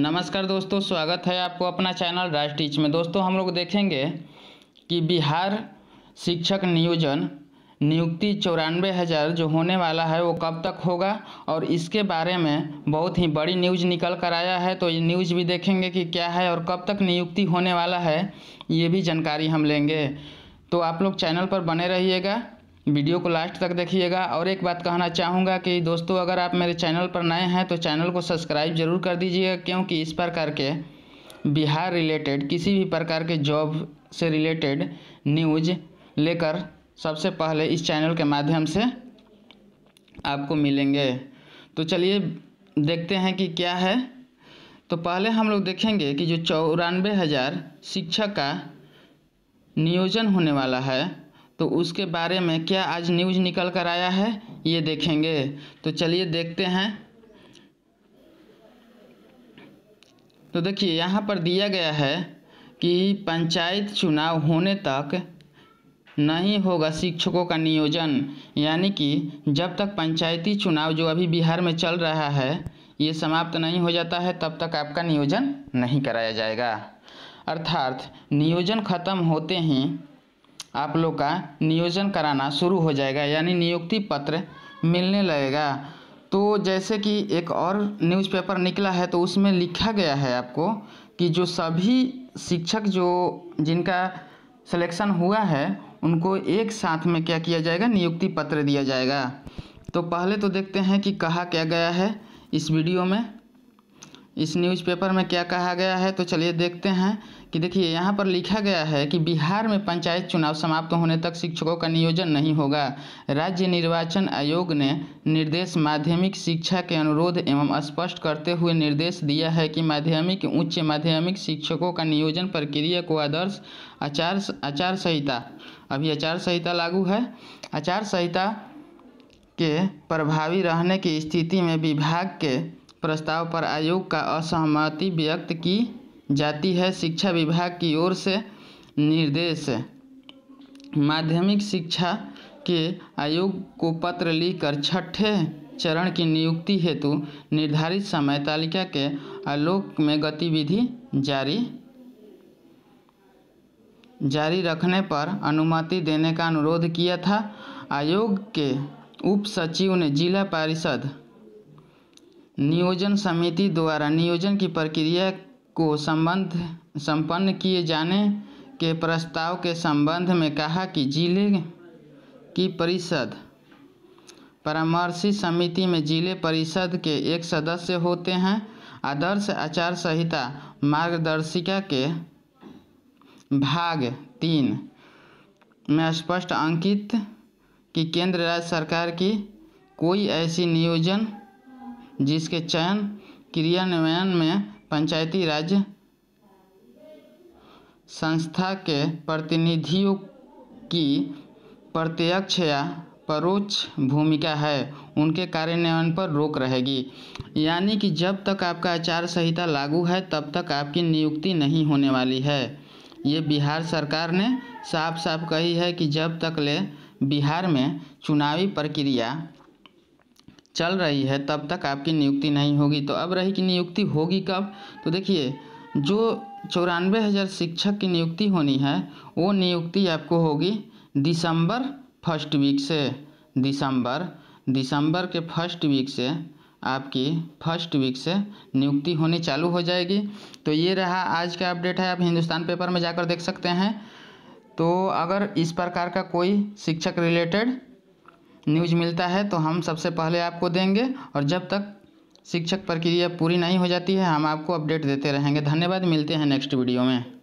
नमस्कार दोस्तों स्वागत है आपको अपना चैनल राज टीच में दोस्तों हम लोग देखेंगे कि बिहार शिक्षक नियोजन नियुक्ति चौरानवे हज़ार जो होने वाला है वो कब तक होगा और इसके बारे में बहुत ही बड़ी न्यूज निकल कर आया है तो ये न्यूज़ भी देखेंगे कि क्या है और कब तक नियुक्ति होने वाला है ये भी जानकारी हम लेंगे तो आप लोग चैनल पर बने रहिएगा वीडियो को लास्ट तक देखिएगा और एक बात कहना चाहूँगा कि दोस्तों अगर आप मेरे चैनल पर नए हैं तो चैनल को सब्सक्राइब जरूर कर दीजिएगा क्योंकि इस प्रकार के बिहार रिलेटेड किसी भी प्रकार के जॉब से रिलेटेड न्यूज लेकर सबसे पहले इस चैनल के माध्यम से आपको मिलेंगे तो चलिए देखते हैं कि क्या है तो पहले हम लोग देखेंगे कि जो चौरानवे हज़ार शिक्षक का नियोजन होने वाला है तो उसके बारे में क्या आज न्यूज निकल कर आया है ये देखेंगे तो चलिए देखते हैं तो देखिए यहाँ पर दिया गया है कि पंचायत चुनाव होने तक नहीं होगा शिक्षकों का नियोजन यानी कि जब तक पंचायती चुनाव जो अभी बिहार में चल रहा है ये समाप्त नहीं हो जाता है तब तक आपका नियोजन नहीं कराया जाएगा अर्थात नियोजन खत्म होते ही आप लोग का नियोजन कराना शुरू हो जाएगा यानी नियुक्ति पत्र मिलने लगेगा तो जैसे कि एक और न्यूज़पेपर निकला है तो उसमें लिखा गया है आपको कि जो सभी शिक्षक जो जिनका सिलेक्शन हुआ है उनको एक साथ में क्या किया जाएगा नियुक्ति पत्र दिया जाएगा तो पहले तो देखते हैं कि कहा क्या गया है इस वीडियो में इस न्यूज़पेपर में क्या कहा गया है तो चलिए देखते हैं कि देखिए यहाँ पर लिखा गया है कि बिहार में पंचायत चुनाव समाप्त होने तक शिक्षकों का नियोजन नहीं होगा राज्य निर्वाचन आयोग ने निर्देश माध्यमिक शिक्षा के अनुरोध एवं स्पष्ट करते हुए निर्देश दिया है कि माध्यमिक उच्च माध्यमिक शिक्षकों का नियोजन प्रक्रिया को आदर्श आचार आचार संहिता अभी आचार संहिता लागू है आचार संहिता के प्रभावी रहने की स्थिति में विभाग के प्रस्ताव पर आयोग का असहमति व्यक्त की जाती है शिक्षा विभाग की ओर से निर्देश माध्यमिक शिक्षा के आयोग को पत्र लिखकर छठे चरण की नियुक्ति हेतु निर्धारित समय तालिका के आलोक में गतिविधि जारी जारी रखने पर अनुमति देने का अनुरोध किया था आयोग के उप सचिव ने जिला परिषद नियोजन समिति द्वारा नियोजन की प्रक्रिया को संबंध संपन्न किए जाने के प्रस्ताव के संबंध में कहा कि जिले की परिषद परामर्शी समिति में जिले परिषद के एक सदस्य होते हैं आदर्श आचार संहिता मार्गदर्शिका के भाग तीन में स्पष्ट अंकित कि केंद्र राज्य सरकार की कोई ऐसी नियोजन जिसके चयन क्रियान्वयन में पंचायती राज संस्था के प्रतिनिधियों की प्रत्यक्ष या परोक्ष भूमिका है उनके कार्यान्वयन पर रोक रहेगी यानी कि जब तक आपका आचार संहिता लागू है तब तक आपकी नियुक्ति नहीं होने वाली है ये बिहार सरकार ने साफ साफ कही है कि जब तक ले बिहार में चुनावी प्रक्रिया चल रही है तब तक आपकी नियुक्ति नहीं होगी तो अब रही कि नियुक्ति होगी कब तो देखिए जो चौरानवे हज़ार शिक्षक की नियुक्ति होनी है वो नियुक्ति आपको होगी दिसंबर फर्स्ट वीक से दिसंबर दिसंबर के फर्स्ट वीक से आपकी फर्स्ट वीक से नियुक्ति होनी चालू हो जाएगी तो ये रहा आज का अपडेट है आप हिंदुस्तान पेपर में जाकर देख सकते हैं तो अगर इस प्रकार का कोई शिक्षक रिलेटेड न्यूज मिलता है तो हम सबसे पहले आपको देंगे और जब तक शिक्षक प्रक्रिया पूरी नहीं हो जाती है हम आपको अपडेट देते रहेंगे धन्यवाद मिलते हैं नेक्स्ट वीडियो में